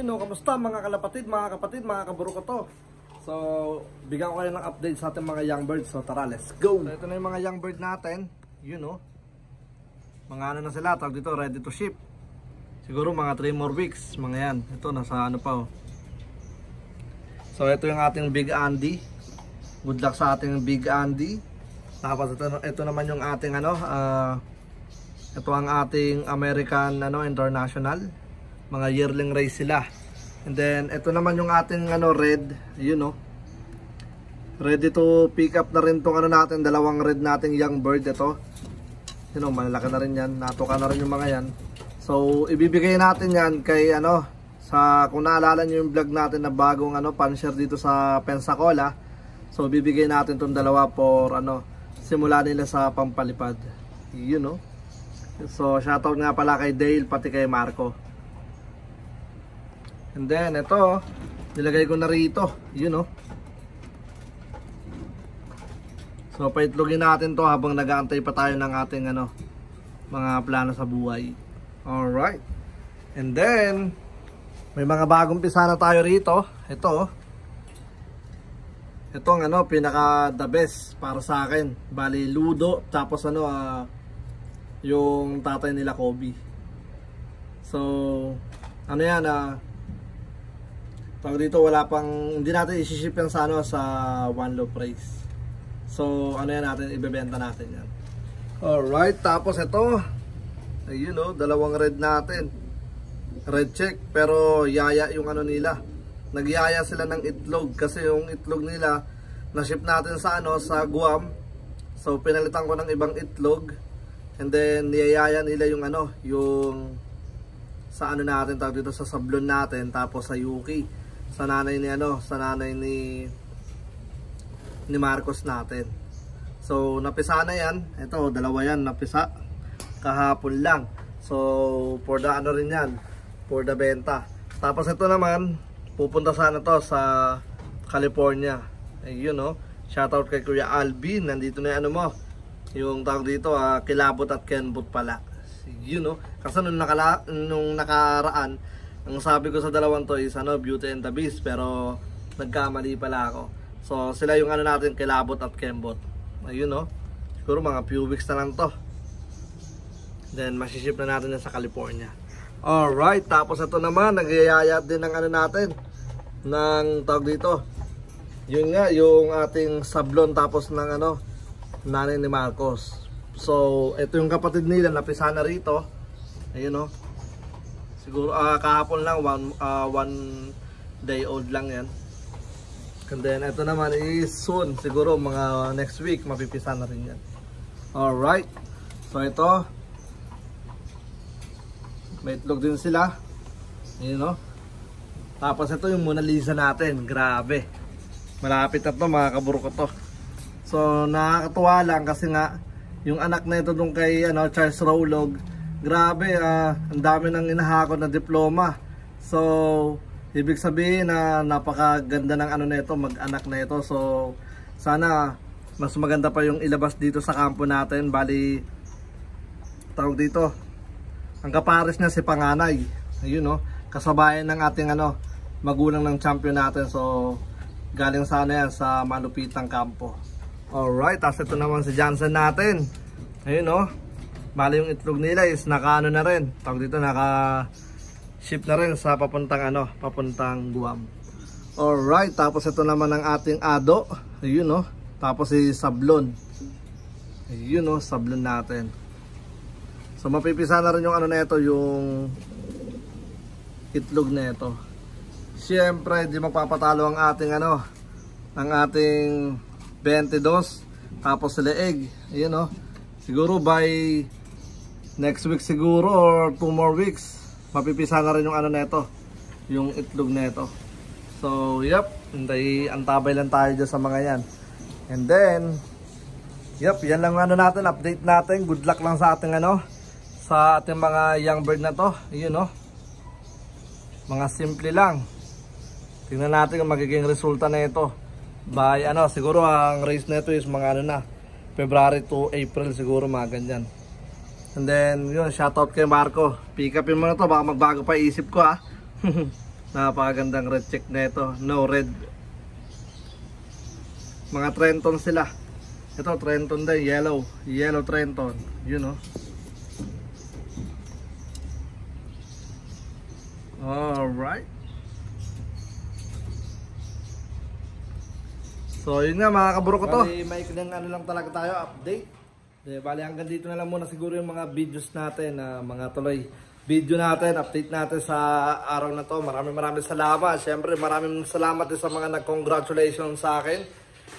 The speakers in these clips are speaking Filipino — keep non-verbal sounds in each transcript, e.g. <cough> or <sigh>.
ayun no, kamusta mga kalapatid, mga kapatid, mga ko to? So, bigyan ko kayo ng update sa ating mga young birds. So, tara, let's go! So, ito na yung mga young bird natin. You know. Mga ano na sila, tawag dito, ready to ship. Siguro mga 3 more weeks, mga yan. Ito, nasa ano pa oh. So, ito yung ating Big Andy. Good luck sa ating Big Andy. Tapos, ito, ito naman yung ating ano, uh, ito ang ating American ano, International. Mga yearling rice sila. And then, ito naman yung ating ano, red. you know Ready to pick up na rin tong ano natin. Dalawang red nating young bird. Ito. Yun, no? Malalaki na rin yan. Natuka na rin yung mga yan. So, ibibigay natin yan kay ano, sa, kung naalala nyo yung vlog natin na bagong ano, panser dito sa Pensacola. So, bibigay natin tong dalawa for ano, simula nila sa pampalipad. you know So, shoutout nga pala kay Dale, pati kay Marco. And then, ito, nilagay ko na rito. Yun, oh. So, paitlogin natin to habang nagaantay pa tayo ng ating, ano, mga plano sa buhay. All right. And then, may mga bagong na tayo rito. Ito, oh. Itong, ano, pinaka the best para sa akin. Bali, Ludo, tapos, ano, uh, yung tatay nila Kobe. So, ano yan, ah, uh, Tawag dito, wala pang, hindi natin isiship yan sa, ano, sa one low price. So, ano yan natin, ibebenta natin yan. All right, tapos ito, ayun o, oh, dalawang red natin. Red check, pero yaya yung ano nila. Nagyaya sila ng itlog kasi yung itlog nila, na-ship natin sa ano, sa Guam. So, pinalitan ko ng ibang itlog. And then, niyayaya nila yung ano, yung sa ano natin, tawag dito, sa sablon natin, tapos sa yuki sa nanay ni ano, sa nanay ni ni Marcos natin. So napisa na 'yan. Ito, dalawa 'yan napisa kahapon lang. So for the ano rin 'yan, for the benta. Tapos ito naman, pupunta sana to sa California. Eh, you oh. know, Shout out kay Kuya Alvin, nandito na 'yung ano mo. Yung tawag dito, uh, kilabot at kenbot pala. You oh. know, kasi nung, nakala, nung nakaraan, ang sabi ko sa dalawang to is ano, Beauty and the Beast pero nagkamali pala ako. So sila yung ano natin, Kilabot at Kembot. Ayun no. Siguro mga few weeks na lang to. Then masiship na natin yan sa California. Alright, tapos ito naman, nagyayayat din ng ano natin ng tawag dito. Yun nga, yung ating sablon tapos ng ano, nanay ni Marcos. So, ito yung kapatid nila, napisa na rito. Ayun o. No? Siguro uh, kahapon lang one uh, one day old lang 'yan. And then ito naman is soon, siguro mga next week mapipisa na rin 'yan. All right. So ito may itlog din sila. You know. Tapos ito yung Mona Lisa natin. Grabe. Malapit na to mga kaburo ko to. So nakakatuwa lang kasi nga yung anak na ito nung kay ano, Charles Rowlog grabe uh, ang dami ng inahakot na diploma so ibig sabihin na napakaganda ng ano nito mag-anak na ito so sana mas maganda pa yung ilabas dito sa kampo natin bali tawag dito ang kapares niya si panganay ayun no kasabayan ng ating ano magulang ng champion natin so galing sana yan sa malupitang kampo alright tapos ito naman si Johnson natin ayun no Bali yung itlog nila is nakaano na rin. Tawag dito naka ship na rin sa papuntang ano, papuntang Guam. right, tapos ito naman ang ating ado. Ayun no. Tapos si sablon. Ayun no, sablon natin. So mapipisa na rin yung ano nito, yung itlog nito. ito. Siyempre, di magpapatalo ang ating ano, ang ating 22 tapos leeg. Ayun no. Siguro by next week siguro or two more weeks mapipisa na rin yung ano nito yung itlog nito so yep hindi antabay lang tayo dyan sa mga yan and then yep yan lang ano natin update natin good luck lang sa ating ano sa ating mga young bird na to yun no mga simple lang tingnan natin kung magiging resulta na ito by ano siguro ang race nito is mga ano na February to April siguro mga ganyan And then, yun, shoutout kay Marco. Pick upin mo na to, baka magbago pa isip ko ha. Ah. <laughs> Napakagandang red check na ito. No red. Mga Trenton sila. Ito, Trenton din. Yellow. Yellow Trenton. Yun o. Oh. Alright. So, yun nga mga kaburo ko to. May, may ano lang talaga tayo, update. De, bali hanggang dito na lang muna siguro yung mga videos natin na uh, mga tuloy video natin, update natin sa araw na to. Maraming maraming salamat. Siyempre maraming salamat din sa mga nag-congratulations sa akin.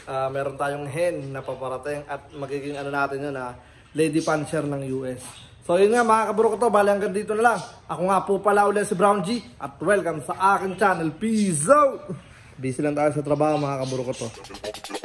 Uh, meron tayong hen na paparating at magiging ano natin yun na uh, Lady Puncher ng US. So yun nga mga kaburo ko to, bali hanggang dito na lang. Ako nga po pala ulit si Brown G at welcome sa akin channel. Peace out! Busy lang tayo sa trabaho mga kaburo ko to.